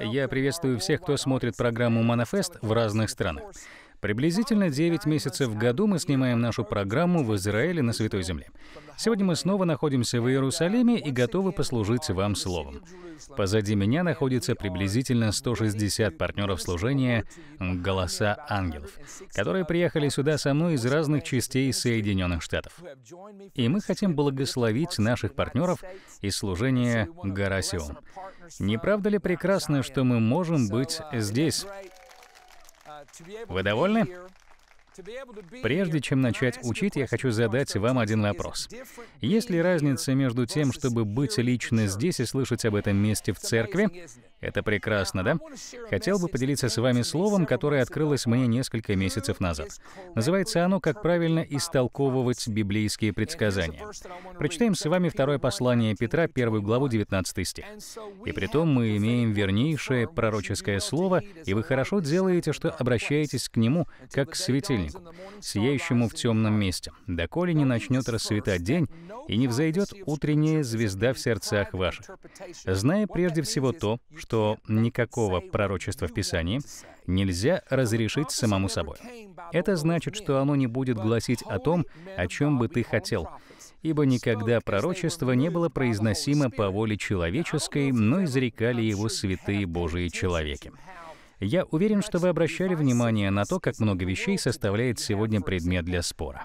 Я приветствую всех, кто смотрит программу «Манафест» в разных странах. Приблизительно 9 месяцев в году мы снимаем нашу программу в Израиле на Святой Земле. Сегодня мы снова находимся в Иерусалиме и готовы послужить вам словом. Позади меня находится приблизительно 160 партнеров служения «Голоса ангелов», которые приехали сюда со мной из разных частей Соединенных Штатов. И мы хотим благословить наших партнеров из служения Гарасиум. Не правда ли прекрасно, что мы можем быть здесь? Э, Вы довольны? Прежде чем начать учить, я хочу задать вам один вопрос. Есть ли разница между тем, чтобы быть лично здесь и слышать об этом месте в церкви? Это прекрасно, да? Хотел бы поделиться с вами словом, которое открылось мне несколько месяцев назад. Называется оно «Как правильно истолковывать библейские предсказания». Прочитаем с вами второе послание Петра, первую главу, 19 стих. «И притом мы имеем вернейшее пророческое слово, и вы хорошо делаете, что обращаетесь к нему, как к светильнику светильнику, сияющему в темном месте, доколе не начнет рассветать день и не взойдет утренняя звезда в сердцах ваших, зная прежде всего то, что никакого пророчества в Писании нельзя разрешить самому собой. Это значит, что оно не будет гласить о том, о чем бы ты хотел, ибо никогда пророчество не было произносимо по воле человеческой, но изрекали его святые Божии человеки. Я уверен, что вы обращали внимание на то, как много вещей составляет сегодня предмет для спора.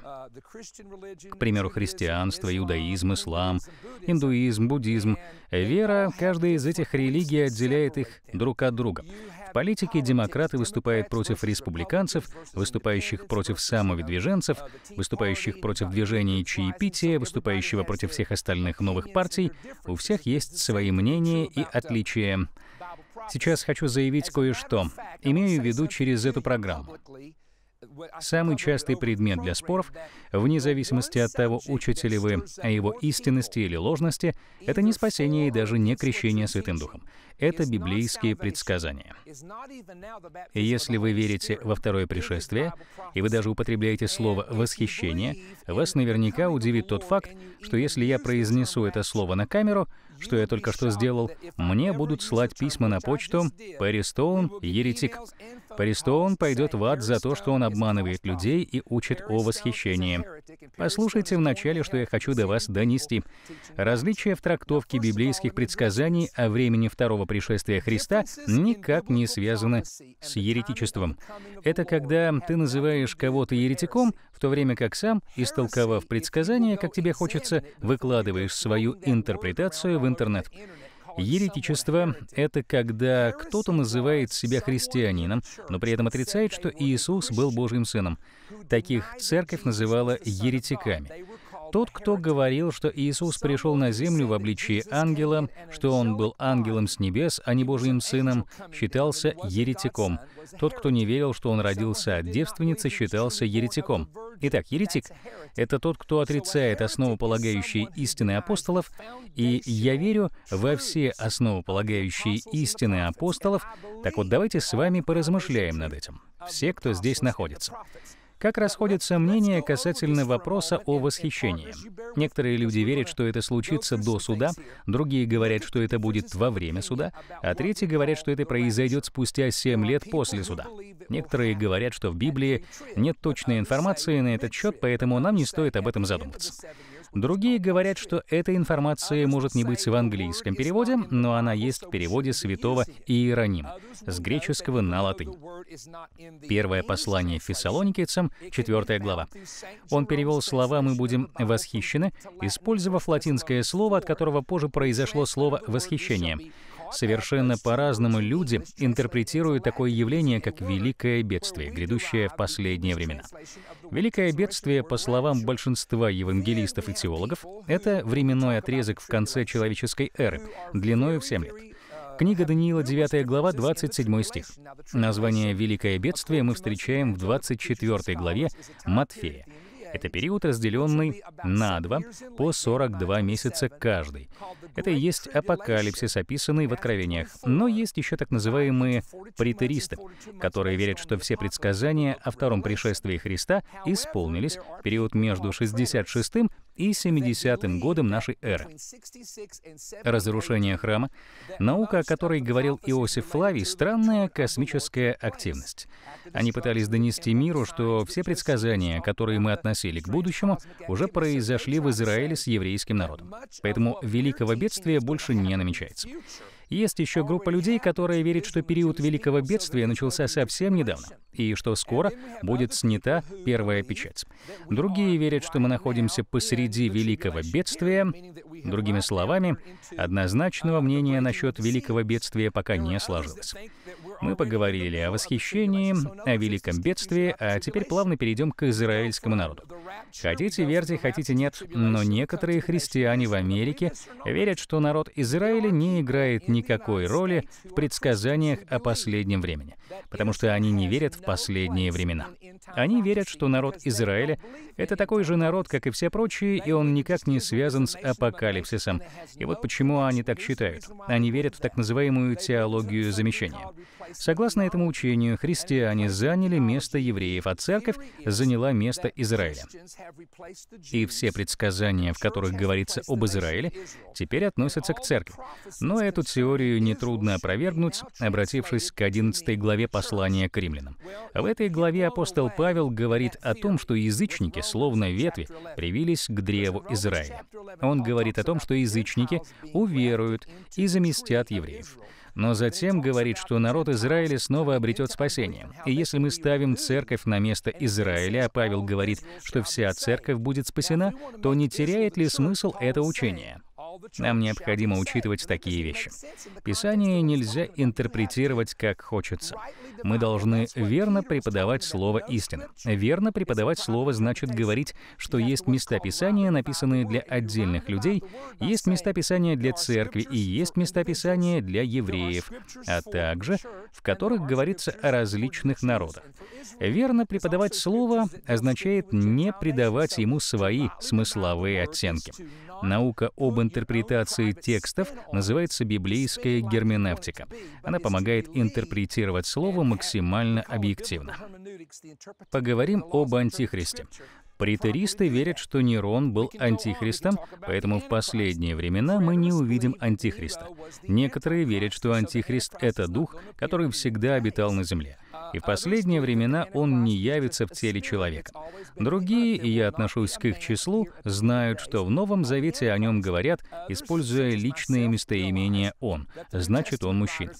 К примеру, христианство, иудаизм, ислам, индуизм, буддизм. Вера, каждая из этих религий отделяет их друг от друга. В политике демократы выступают против республиканцев, выступающих против самовыдвиженцев, выступающих против движения чаепития, выступающего против всех остальных новых партий. У всех есть свои мнения и отличия. Сейчас хочу заявить кое-что. Имею в виду через эту программу. Самый частый предмет для споров, вне зависимости от того, учите ли вы о его истинности или ложности, это не спасение и даже не крещение Святым Духом. Это библейские предсказания. И если вы верите во второе пришествие, и вы даже употребляете слово «восхищение», вас наверняка удивит тот факт, что если я произнесу это слово на камеру — что я только что сделал, мне будут слать письма на почту «Перри — еретик». Перри пойдет в ад за то, что он обманывает людей и учит о восхищении. Послушайте вначале, что я хочу до вас донести. Различия в трактовке библейских предсказаний о времени второго пришествия Христа никак не связаны с еретичеством. Это когда ты называешь кого-то еретиком, в то время как сам, истолковав предсказания, как тебе хочется, выкладываешь свою интерпретацию в в интернет. Еретичество — это когда кто-то называет себя христианином, но при этом отрицает, что Иисус был Божьим Сыном. Таких церковь называла еретиками. Тот, кто говорил, что Иисус пришел на землю в обличии ангела, что он был ангелом с небес, а не Божьим сыном, считался еретиком. Тот, кто не верил, что он родился от девственницы, считался еретиком. Итак, еретик — это тот, кто отрицает основополагающие истины апостолов, и я верю во все основополагающие истины апостолов. Так вот, давайте с вами поразмышляем над этим. Все, кто здесь находится как расходятся мнения касательно вопроса о восхищении. Некоторые люди верят, что это случится до суда, другие говорят, что это будет во время суда, а третьи говорят, что это произойдет спустя семь лет после суда. Некоторые говорят, что в Библии нет точной информации на этот счет, поэтому нам не стоит об этом задумываться. Другие говорят, что эта информация может не быть в английском переводе, но она есть в переводе святого Иероним с греческого на латынь. Первое послание фессалоникийцам, 4 глава. Он перевел слова «мы будем восхищены», использовав латинское слово, от которого позже произошло слово «восхищение». Совершенно по-разному люди интерпретируют такое явление, как великое бедствие, грядущее в последние времена. Великое бедствие, по словам большинства евангелистов и теологов, это временной отрезок в конце человеческой эры, длиною в 7 лет. Книга Даниила, 9 глава, 27 стих. Название «Великое бедствие» мы встречаем в 24 главе Матфея. Это период, разделенный на два по 42 месяца каждый. Это и есть апокалипсис, описанный в Откровениях. Но есть еще так называемые претеристы, которые верят, что все предсказания о втором пришествии Христа исполнились в период между 66 и 70-м годом нашей эры. Разрушение храма, наука, о которой говорил Иосиф Флавий, странная космическая активность. Они пытались донести миру, что все предсказания, которые мы относили к будущему, уже произошли в Израиле с еврейским народом. Поэтому великого бедствия больше не намечается. Есть еще группа людей, которые верят, что период великого бедствия начался совсем недавно, и что скоро будет снята первая печать. Другие верят, что мы находимся посреди великого бедствия. Другими словами, однозначного мнения насчет великого бедствия пока не сложилось. Мы поговорили о восхищении, о великом бедствии, а теперь плавно перейдем к израильскому народу. Хотите верьте, хотите нет, но некоторые христиане в Америке верят, что народ Израиля не играет никакой роли в предсказаниях о последнем времени, потому что они не верят в последние времена. Они верят, что народ Израиля — это такой же народ, как и все прочие, и он никак не связан с апокалипсисом. И вот почему они так считают. Они верят в так называемую теологию замещения. Согласно этому учению, христиане заняли место евреев, а церковь заняла место Израиля. И все предсказания, в которых говорится об Израиле, теперь относятся к церкви. Но эту теорию нетрудно опровергнуть, обратившись к 11 главе послания к римлянам. В этой главе апостол Павел говорит о том, что язычники, словно ветви, привились к древу Израиля. Он говорит о том, что язычники уверуют и заместят евреев но затем говорит, что народ Израиля снова обретет спасение. И если мы ставим церковь на место Израиля, а Павел говорит, что вся церковь будет спасена, то не теряет ли смысл это учение? Нам необходимо учитывать такие вещи. Писание нельзя интерпретировать как хочется. Мы должны верно преподавать слово истины. Верно преподавать слово значит говорить, что есть места Писания, написанные для отдельных людей, есть места Писания для церкви и есть места Писания для евреев, а также в которых говорится о различных народах. Верно преподавать слово означает не придавать ему свои смысловые оттенки. Наука об интерпретации интерпретации текстов называется библейская герменевтика. Она помогает интерпретировать слово максимально объективно. Поговорим об антихристе. Притеристы верят, что Нерон был антихристом, поэтому в последние времена мы не увидим антихриста. Некоторые верят, что антихрист — это дух, который всегда обитал на земле — и в последние времена он не явится в теле человека. Другие, и я отношусь к их числу, знают, что в Новом Завете о нем говорят, используя личное местоимение «он», значит, он мужчина.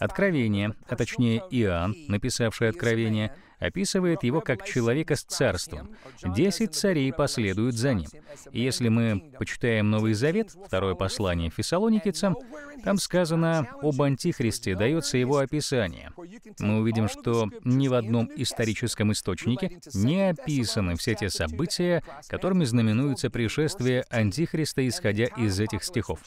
Откровение, а точнее Иоанн, написавший Откровение, описывает его как человека с царством. Десять царей последуют за ним. И если мы почитаем Новый Завет, второе послание фессалоникийцам, там сказано об Антихристе, дается его описание. Мы увидим, что ни в одном историческом источнике не описаны все те события, которыми знаменуется пришествие Антихриста, исходя из этих стихов.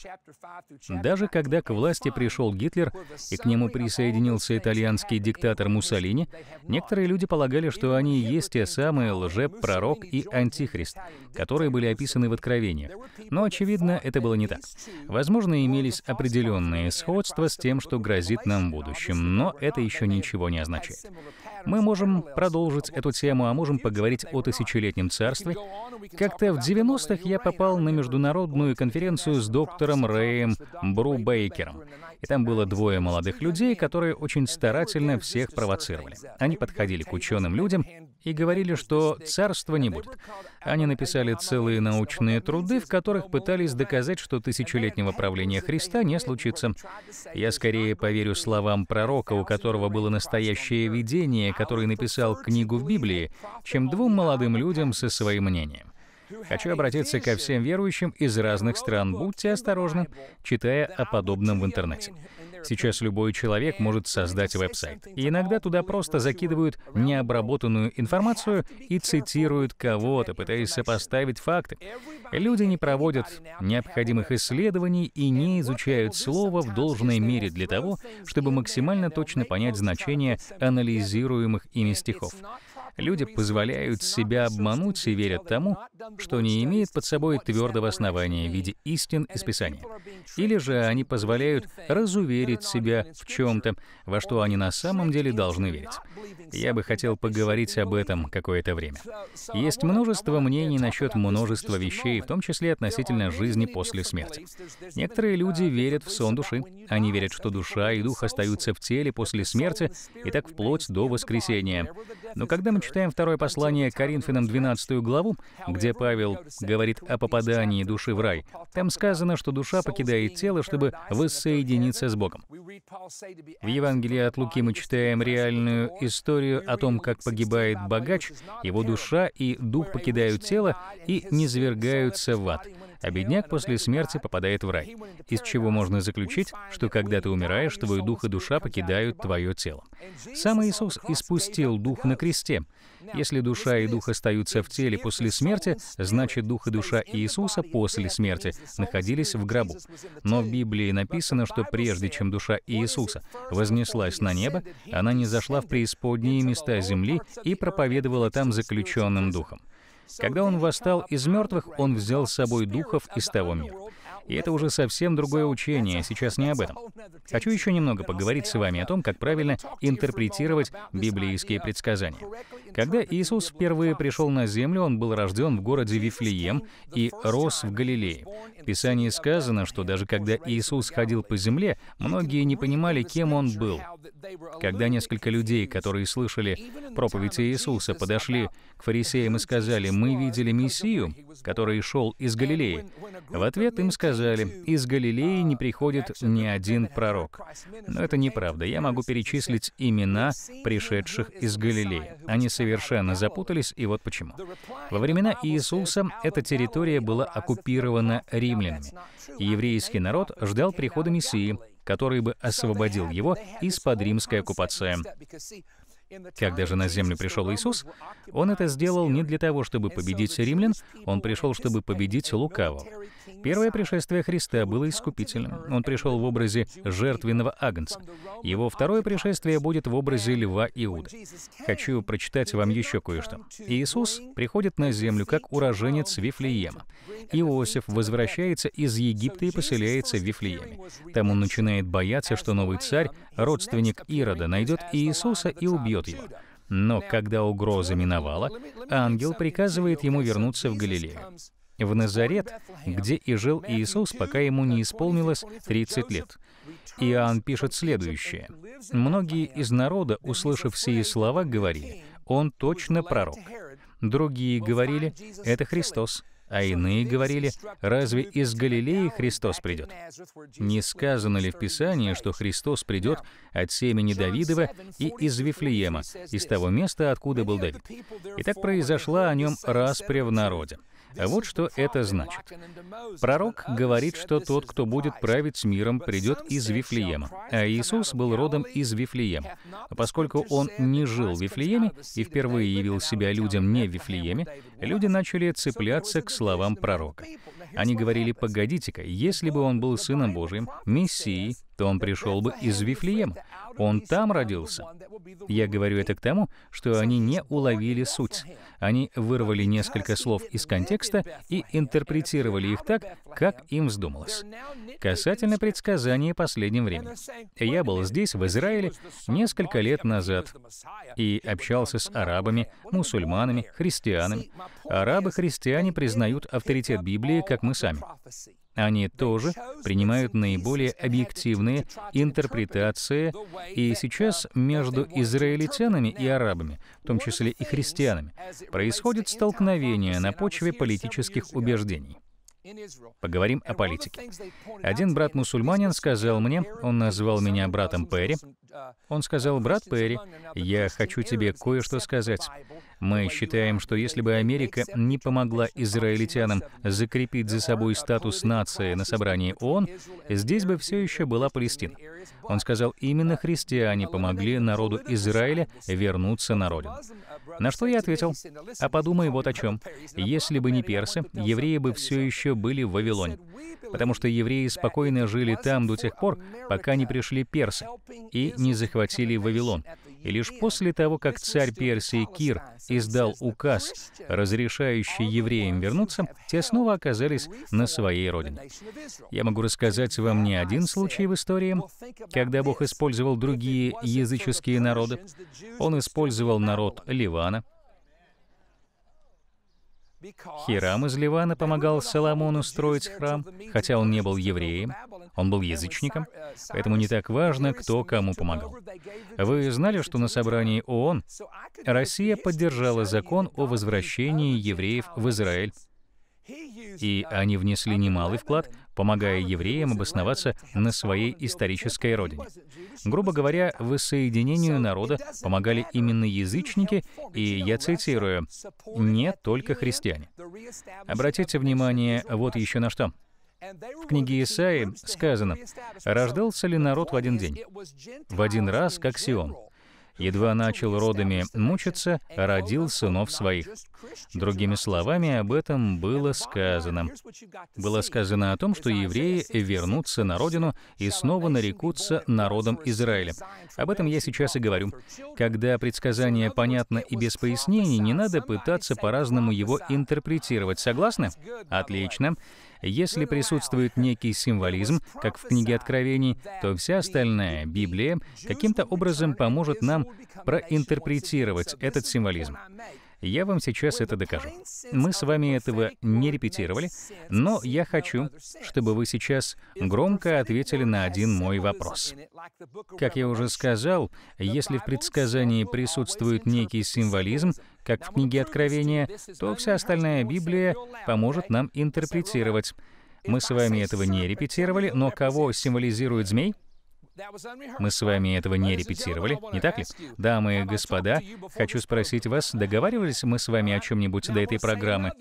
Даже когда к власти пришел Гитлер и к нему присоединился итальянский диктатор Муссолини, некоторые люди полагали, что они и есть те самые лжепророк и антихрист, которые были описаны в Откровении. Но, очевидно, это было не так. Возможно, имелись определенные сходства с тем, что грозит нам в будущем, но это еще ничего не означает. Мы можем продолжить эту тему, а можем поговорить о тысячелетнем царстве. Как-то в 90-х я попал на международную конференцию с доктором Рэем Брубейкером. И там было двое молодых людей, которые очень старательно всех провоцировали. Они подходили к ученым людям и говорили, что царства не будет. Они написали целые научные труды, в которых пытались доказать, что тысячелетнего правления Христа не случится. Я скорее поверю словам пророка, у которого было настоящее видение, который написал книгу в Библии, чем двум молодым людям со своим мнением. Хочу обратиться ко всем верующим из разных стран. Будьте осторожны, читая о подобном в интернете. Сейчас любой человек может создать веб-сайт. И иногда туда просто закидывают необработанную информацию и цитируют кого-то, пытаясь сопоставить факты. Люди не проводят необходимых исследований и не изучают слово в должной мере для того, чтобы максимально точно понять значение анализируемых ими стихов. Люди позволяют себя обмануть и верят тому, что не имеет под собой твердого основания в виде истин из Писания. Или же они позволяют разуверить себя в чем-то, во что они на самом деле должны верить. Я бы хотел поговорить об этом какое-то время. Есть множество мнений насчет множества вещей, в том числе относительно жизни после смерти. Некоторые люди верят в сон души. Они верят, что душа и дух остаются в теле после смерти, и так вплоть до воскресения. Но когда мне мы читаем второе послание Коринфянам 12 главу, где Павел говорит о попадании души в рай. Там сказано, что душа покидает тело, чтобы воссоединиться с Богом. В Евангелии от Луки мы читаем реальную историю о том, как погибает богач, его душа и дух покидают тело и низвергаются в ад а бедняк после смерти попадает в рай. Из чего можно заключить, что когда ты умираешь, твой дух и душа покидают твое тело. Сам Иисус испустил дух на кресте. Если душа и дух остаются в теле после смерти, значит дух и душа Иисуса после смерти находились в гробу. Но в Библии написано, что прежде чем душа Иисуса вознеслась на небо, она не зашла в преисподние места земли и проповедовала там заключенным духом. Когда он восстал из мертвых, он взял с собой духов из того мира. И это уже совсем другое учение, сейчас не об этом. Хочу еще немного поговорить с вами о том, как правильно интерпретировать библейские предсказания. Когда Иисус впервые пришел на землю, он был рожден в городе Вифлеем и рос в Галилее. В Писании сказано, что даже когда Иисус ходил по земле, многие не понимали, кем он был. Когда несколько людей, которые слышали проповедь Иисуса, подошли к фарисеям и сказали, «Мы видели Мессию, который шел из Галилеи», в ответ им сказали, сказали, из Галилеи не приходит ни один пророк. Но это неправда. Я могу перечислить имена пришедших из Галилеи. Они совершенно запутались, и вот почему. Во времена Иисуса эта территория была оккупирована римлянами. Еврейский народ ждал прихода Мессии, который бы освободил его из-под римской оккупации. Когда же на землю пришел Иисус, Он это сделал не для того, чтобы победить римлян, Он пришел, чтобы победить лукавого. Первое пришествие Христа было искупительным. Он пришел в образе жертвенного агнца. Его второе пришествие будет в образе льва Иуда. Хочу прочитать вам еще кое-что. Иисус приходит на землю как уроженец Вифлеема. Иосиф возвращается из Египта и поселяется в Вифлееме. Там он начинает бояться, что новый царь, родственник Ирода, найдет Иисуса и убьет его. Но когда угроза миновала, ангел приказывает ему вернуться в Галилею в Назарет, где и жил Иисус, пока ему не исполнилось 30 лет. Иоанн пишет следующее. «Многие из народа, услышав сие слова, говорили, «Он точно пророк». Другие говорили, «Это Христос». А иные говорили, «Разве из Галилеи Христос придет?» Не сказано ли в Писании, что Христос придет от семени Давидова и из Вифлеема, из того места, откуда был Давид? И так произошла о нем распря в народе. Вот что это значит. Пророк говорит, что тот, кто будет править с миром, придет из Вифлеема. А Иисус был родом из Вифлеема. Поскольку он не жил в Вифлееме и впервые явил себя людям не в Вифлееме, люди начали цепляться к словам пророка. Они говорили, погодите-ка, если бы он был Сыном Божиим, Мессией, то он пришел бы из Вифлеема. Он там родился. Я говорю это к тому, что они не уловили суть. Они вырвали несколько слов из контекста и интерпретировали их так, как им вздумалось. Касательно предсказаний последнего времени. Я был здесь, в Израиле, несколько лет назад и общался с арабами, мусульманами, христианами. Арабы-христиане признают авторитет Библии, как мы сами. Они тоже принимают наиболее объективные интерпретации, и сейчас между израильтянами и арабами, в том числе и христианами, происходит столкновение на почве политических убеждений. Поговорим о политике. Один брат-мусульманин сказал мне, он назвал меня братом Перри, он сказал, брат Перри, я хочу тебе кое-что сказать. Мы считаем, что если бы Америка не помогла израильтянам закрепить за собой статус нации на собрании ООН, здесь бы все еще была Палестина. Он сказал, именно христиане помогли народу Израиля вернуться на родину. На что я ответил, а подумай вот о чем. Если бы не персы, евреи бы все еще были в Вавилоне, потому что евреи спокойно жили там до тех пор, пока не пришли персы и не захватили Вавилон. И лишь после того, как царь Персии Кир издал указ, разрешающий евреям вернуться, те снова оказались на своей родине. Я могу рассказать вам не один случай в истории, когда Бог использовал другие языческие народы. Он использовал народ Ливана, Хирам из Ливана помогал Соломону строить храм, хотя он не был евреем, он был язычником, поэтому не так важно, кто кому помогал. Вы знали, что на собрании ООН Россия поддержала закон о возвращении евреев в Израиль и они внесли немалый вклад, помогая евреям обосноваться на своей исторической родине. Грубо говоря, воссоединению народа помогали именно язычники, и я цитирую, «не только христиане». Обратите внимание вот еще на что. В книге Исаии сказано, «Рождался ли народ в один день? В один раз, как Сион. Едва начал родами мучиться, родил сынов своих». Другими словами, об этом было сказано. Было сказано о том, что евреи вернутся на родину и снова нарекутся народом Израиля. Об этом я сейчас и говорю. Когда предсказание понятно и без пояснений, не надо пытаться по-разному его интерпретировать. Согласны? Отлично. Если присутствует некий символизм, как в книге Откровений, то вся остальная Библия каким-то образом поможет нам проинтерпретировать этот символизм. Я вам сейчас это докажу. Мы с вами этого не репетировали, но я хочу, чтобы вы сейчас громко ответили на один мой вопрос. Как я уже сказал, если в предсказании присутствует некий символизм, как в книге Откровения, то вся остальная Библия поможет нам интерпретировать. Мы с вами этого не репетировали, но кого символизирует змей? Мы с вами этого не репетировали, не так ли? Дамы и господа, хочу спросить вас, договаривались мы с вами о чем-нибудь до этой программы?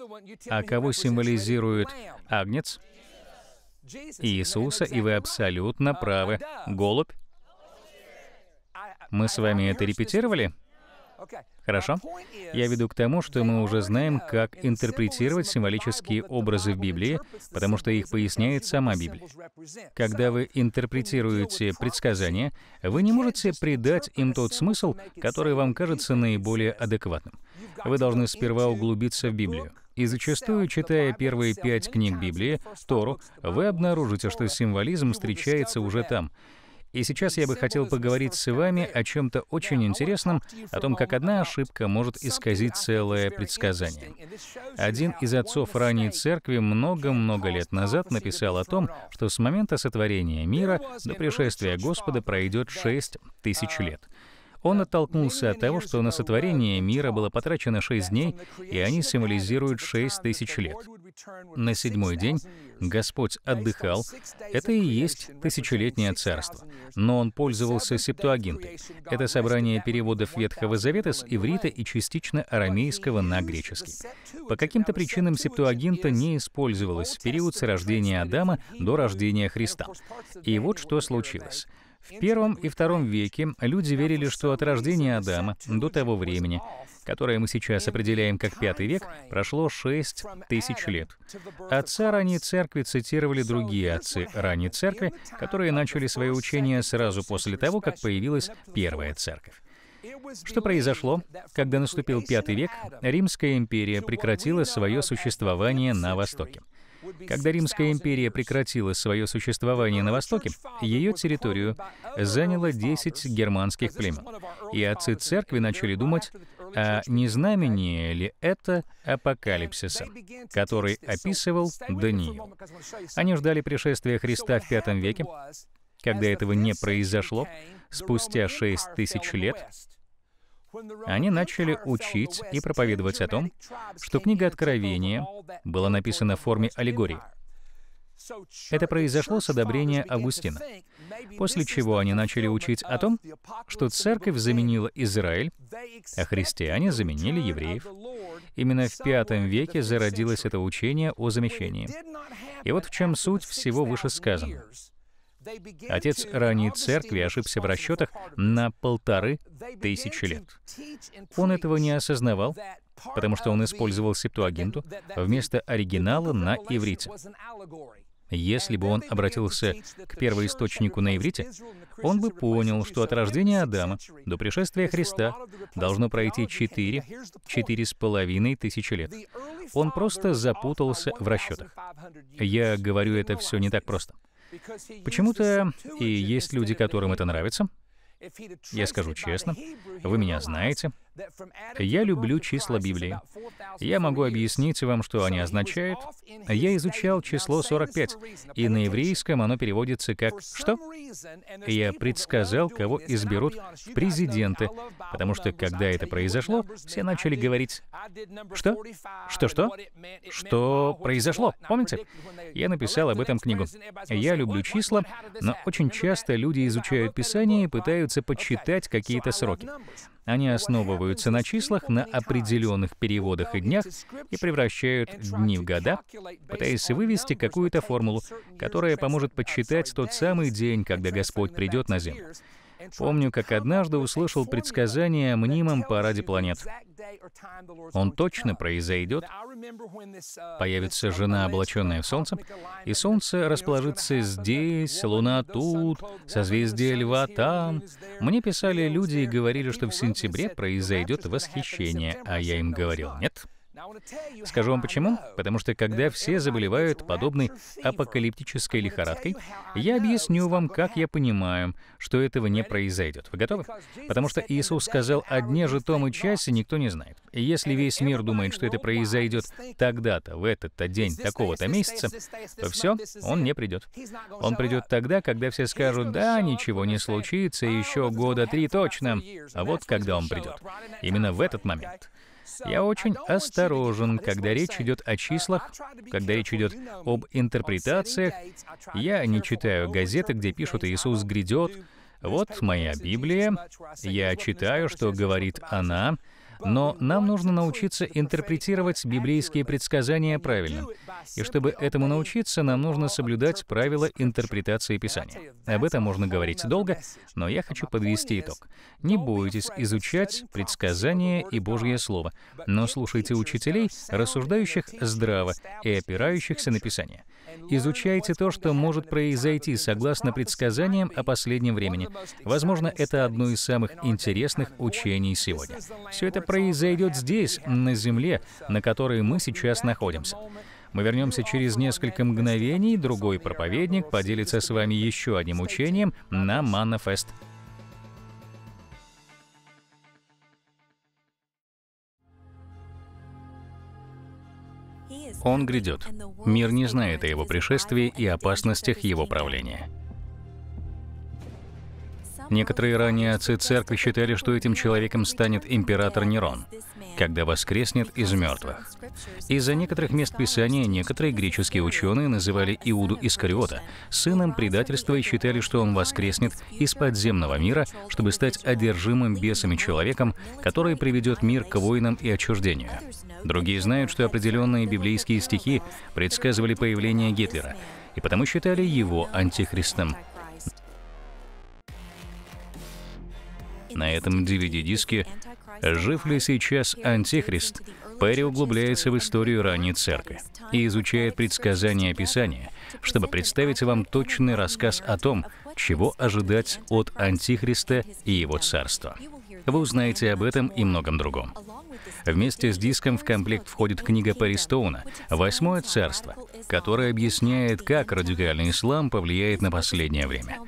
А кого символизирует агнец? Иисуса, и вы абсолютно правы. Голубь? Мы с вами это репетировали? Хорошо? Я веду к тому, что мы уже знаем, как интерпретировать символические образы в Библии, потому что их поясняет сама Библия. Когда вы интерпретируете предсказания, вы не можете придать им тот смысл, который вам кажется наиболее адекватным. Вы должны сперва углубиться в Библию. И зачастую, читая первые пять книг Библии, Тору, вы обнаружите, что символизм встречается уже там — и сейчас я бы хотел поговорить с вами о чем-то очень а интересном, о том, как одна ошибка может исказить целое предсказание. Один из отцов ранней церкви много-много лет назад написал о том, что с момента сотворения мира до пришествия Господа пройдет 6 тысяч uh, лет. Он оттолкнулся от того, что на uh, сотворение мира было потрачено шесть дней, и они символизируют шесть тысяч лет. На седьмой день Господь отдыхал. Это и есть тысячелетнее царство. Но он пользовался септуагинтой. Это собрание переводов Ветхого Завета с иврита и частично арамейского на греческий. По каким-то причинам септуагинта не использовалась в период с рождения Адама до рождения Христа. И вот что случилось. В первом и втором веке люди верили, что от рождения Адама до того времени которое мы сейчас определяем как пятый век, прошло шесть тысяч лет. Отца ранней церкви цитировали другие отцы ранней церкви, которые начали свое учение сразу после того, как появилась первая церковь. Что произошло? Когда наступил пятый век, Римская империя прекратила свое существование на Востоке. Когда Римская империя прекратила свое существование на Востоке, ее территорию заняло 10 германских племен. И отцы церкви начали думать, а не незнамении ли это апокалипсиса, который описывал Даниил. Они ждали пришествия Христа в V веке. Когда этого не произошло, спустя шесть тысяч лет, они начали учить и проповедовать о том, что книга Откровения была написана в форме аллегории. Это произошло с одобрения Августина после чего они начали учить о том, что церковь заменила Израиль, а христиане заменили евреев. Именно в пятом веке зародилось это учение о замещении. И вот в чем суть всего вышесказанного. Отец ранней церкви ошибся в расчетах на полторы тысячи лет. Он этого не осознавал, потому что он использовал септуагинту вместо оригинала на иврите. Если бы он обратился к первоисточнику на иврите, он бы понял, что от рождения Адама до пришествия Христа должно пройти четыре с половиной тысячи лет. Он просто запутался в расчетах. Я говорю, это все не так просто. Почему-то и есть люди, которым это нравится. Я скажу честно, вы меня знаете, я люблю числа Библии. Я могу объяснить вам, что они означают. Я изучал число 45, и на еврейском оно переводится как «что?» Я предсказал, кого изберут президенты, потому что, когда это произошло, все начали говорить «что? Что-что? Что произошло?» Помните? Я написал об этом книгу. Я люблю числа, но очень часто люди изучают Писание и пытаются подсчитать какие-то сроки. Они основываются на числах, на определенных переводах и днях и превращают дни в года, пытаясь вывести какую-то формулу, которая поможет подсчитать тот самый день, когда Господь придет на землю. Помню, как однажды услышал предсказание о мнимом параде планет. Он точно произойдет. Появится жена, облаченная в солнце, и солнце расположится здесь, луна тут, созвездие льва там. Мне писали люди и говорили, что в сентябре произойдет восхищение, а я им говорил, нет, Скажу вам почему. Потому что когда все заболевают подобной апокалиптической лихорадкой, я объясню вам, как я понимаю, что этого не произойдет. Вы готовы? Потому что Иисус сказал, о дне же том и часе никто не знает. И если весь мир думает, что это произойдет тогда-то, в этот-то день, такого-то месяца, то все, он не придет. Он придет тогда, когда все скажут, да, ничего не случится, еще года три точно. А вот когда он придет. Именно в этот момент. Я очень осторожен, когда речь идет о числах, когда речь идет об интерпретациях. Я не читаю газеты, где пишут «Иисус грядет». Вот моя Библия. Я читаю, что говорит она. Но нам нужно научиться интерпретировать библейские предсказания правильно. И чтобы этому научиться, нам нужно соблюдать правила интерпретации Писания. Об этом можно говорить долго, но я хочу подвести итог. Не бойтесь изучать предсказания и Божье Слово, но слушайте учителей, рассуждающих здраво и опирающихся на Писание. Изучайте то, что может произойти согласно предсказаниям о последнем времени. Возможно, это одно из самых интересных учений сегодня. Все это произойдет здесь, на Земле, на которой мы сейчас находимся. Мы вернемся через несколько мгновений, другой проповедник поделится с вами еще одним учением на Маннафест. Он грядет. Мир не знает о его пришествии и опасностях его правления. Некоторые ранее отцы церкви считали, что этим человеком станет император Нерон, когда воскреснет из мертвых. Из-за некоторых мест Писания некоторые греческие ученые называли Иуду Искариота сыном предательства и считали, что он воскреснет из подземного мира, чтобы стать одержимым бесами человеком, который приведет мир к войнам и отчуждению. Другие знают, что определенные библейские стихи предсказывали появление Гитлера, и потому считали его антихристом. на этом DVD-диске «Жив ли сейчас Антихрист?» Перри углубляется в историю ранней церкви и изучает предсказания Писания, чтобы представить вам точный рассказ о том, чего ожидать от Антихриста и его царства. Вы узнаете об этом и многом другом. Вместе с диском в комплект входит книга Перри Стоуна «Восьмое царство», которая объясняет, как радикальный ислам повлияет на последнее время.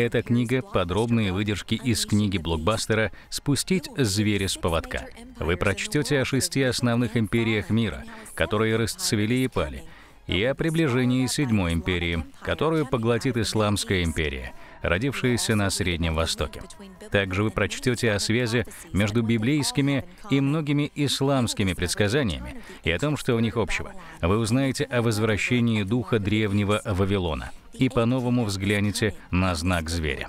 Эта книга — подробные выдержки из книги блокбастера «Спустить зверя с поводка». Вы прочтете о шести основных империях мира, которые расцвели и пали, и о приближении Седьмой империи, которую поглотит Исламская империя, родившаяся на Среднем Востоке. Также вы прочтете о связи между библейскими и многими исламскими предсказаниями и о том, что у них общего. Вы узнаете о возвращении духа древнего Вавилона — и по-новому взглянете на знак зверя.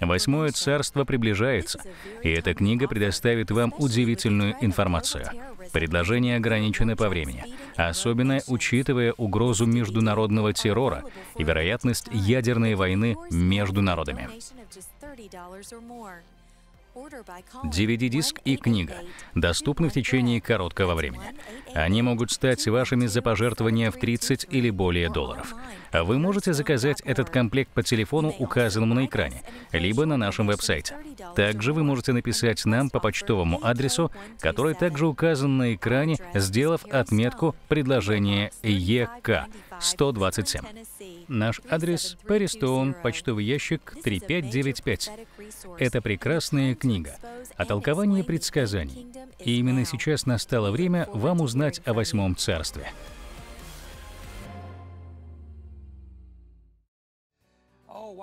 Восьмое царство приближается, и эта книга предоставит вам удивительную информацию. Предложения ограничены по времени, особенно учитывая угрозу международного террора и вероятность ядерной войны между народами. DVD-диск и книга доступны в течение короткого времени. Они могут стать вашими за пожертвования в 30 или более долларов. А вы можете заказать этот комплект по телефону, указанному на экране, либо на нашем веб-сайте. Также вы можете написать нам по почтовому адресу, который также указан на экране, сделав отметку предложение ЕК 127. Наш адрес — Перристоун, почтовый ящик 3595. Это прекрасная книга о толковании предсказаний. И именно сейчас настало время вам узнать о Восьмом Царстве.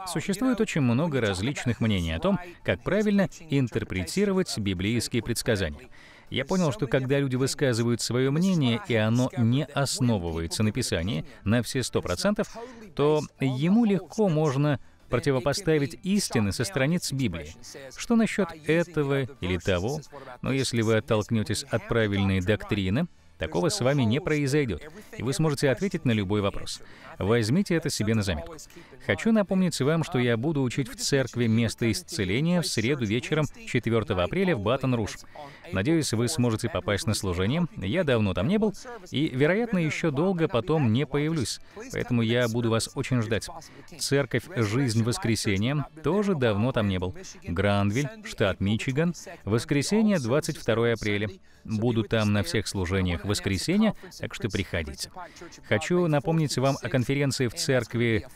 Существует очень много различных мнений о том, как правильно интерпретировать библейские предсказания. Я понял, что когда люди высказывают свое мнение, и оно не основывается на Писании на все сто процентов, то ему легко можно противопоставить истины со страниц Библии. Что насчет этого или того? Но если вы оттолкнетесь от правильной доктрины, Такого с вами не произойдет, и вы сможете ответить на любой вопрос. Возьмите это себе на заметку. Хочу напомнить вам, что я буду учить в церкви место исцеления в среду вечером 4 апреля в батон руж Надеюсь, вы сможете попасть на служение. Я давно там не был, и, вероятно, еще долго потом не появлюсь, поэтому я буду вас очень ждать. Церковь «Жизнь воскресенья» тоже давно там не был. Грандвиль, штат Мичиган, воскресенье 22 апреля. Буду там на всех служениях в воскресенье, так что приходите. Хочу напомнить вам о конференции в Церкви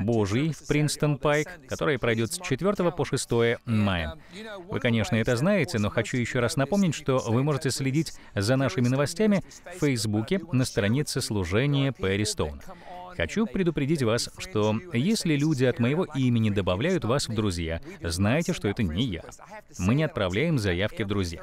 Божьей в Принстон-Пайк, которая пройдет с 4 по 6 мая. Вы, конечно, это знаете, но хочу еще раз напомнить, что вы можете следить за нашими новостями в Фейсбуке на странице служения Перри Стоун. Хочу предупредить вас, что если люди от моего имени добавляют вас в друзья, знайте, что это не я. Мы не отправляем заявки в друзья.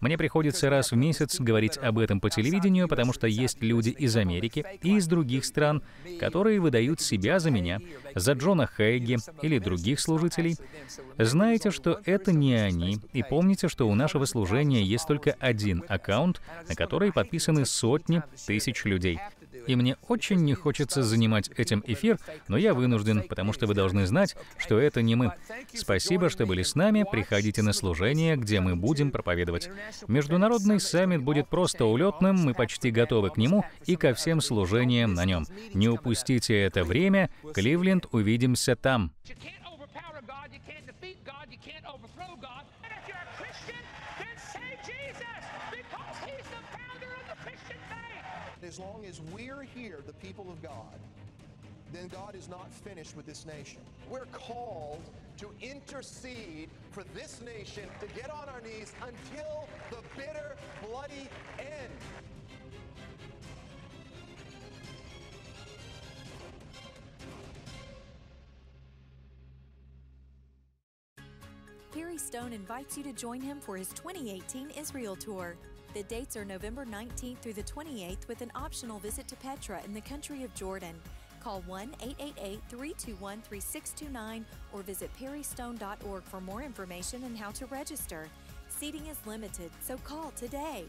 Мне приходится раз в месяц говорить об этом по телевидению, потому что есть люди из Америки и из других стран, которые выдают себя за меня, за Джона Хейги или других служителей. Знайте, что это не они, и помните, что у нашего служения есть только один аккаунт, на который подписаны сотни тысяч людей и мне очень не хочется занимать этим эфир, но я вынужден, потому что вы должны знать, что это не мы. Спасибо, что были с нами, приходите на служение, где мы будем проповедовать. Международный саммит будет просто улетным, мы почти готовы к нему и ко всем служениям на нем. Не упустите это время, Кливленд, увидимся там. as long as we're here, the people of God, then God is not finished with this nation. We're called to intercede for this nation to get on our knees until the bitter, bloody end. Harry Stone invites you to join him for his 2018 Israel Tour. The dates are November 19th through the 28th with an optional visit to Petra in the country of Jordan. Call 1 888 321 3629 or visit perrystone.org for more information and how to register. Seating is limited, so call today.